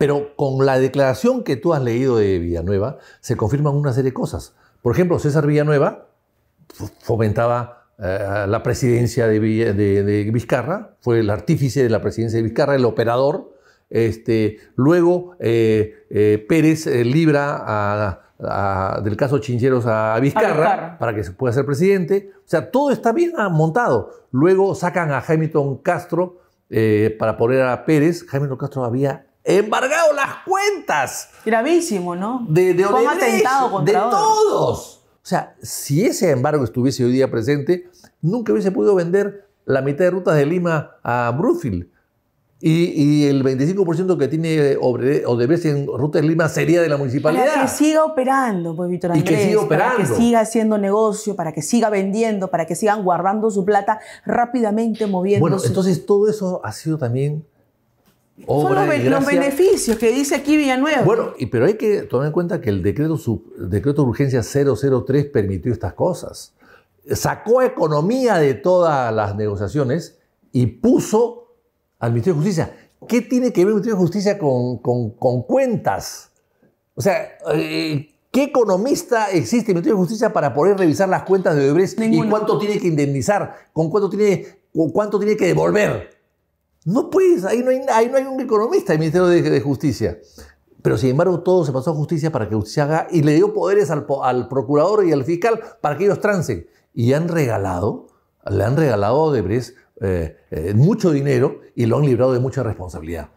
Pero con la declaración que tú has leído de Villanueva, se confirman una serie de cosas. Por ejemplo, César Villanueva fomentaba eh, la presidencia de, Vizcarra, fue el artífice de la presidencia de Vizcarra, el operador. Este, luego, eh, eh, Pérez libra del caso Chincheros a Vizcarra, para que se pueda ser presidente. O sea, todo está bien montado. Luego sacan a Hamilton Castro para poner a Pérez. Hamilton Castro había embargado las cuentas. Gravísimo, ¿no? De, de atentado contra de todos. O sea, si ese embargo estuviese hoy día presente, nunca hubiese podido vender la mitad de rutas de Lima a Brookfield. Y, el 25% que tiene Odebrecht en Rutas de Lima sería de la municipalidad. que siga operando, pues Víctor Andrés. Y que siga operando. Para que siga haciendo negocio, para que siga vendiendo, para que sigan guardando su plata rápidamente moviendo. Bueno, entonces todo eso ha sido también son los, beneficios que dice aquí Villanueva. Bueno, pero hay que tomar en cuenta que el decreto, decreto de urgencia 003 permitió estas cosas. Sacó economía de todas las negociaciones y puso al Ministerio de Justicia. ¿Qué tiene que ver el Ministerio de Justicia con, con, cuentas? O sea, eh, ¿Qué economista existe en el Ministerio de Justicia para poder revisar las cuentas de Odebrecht y cuánto tiene que indemnizar, con cuánto tiene, con cuánto tiene que devolver? No puedes ahí no hay, ahí no hay un economista el Ministerio de, Justicia. Pero sin embargo todo se pasó a justicia para que justicia haga y le dio poderes al, procurador y al fiscal para que ellos trancen. Y han regalado, le han regalado a eh, eh, mucho dinero y lo han librado de mucha responsabilidad.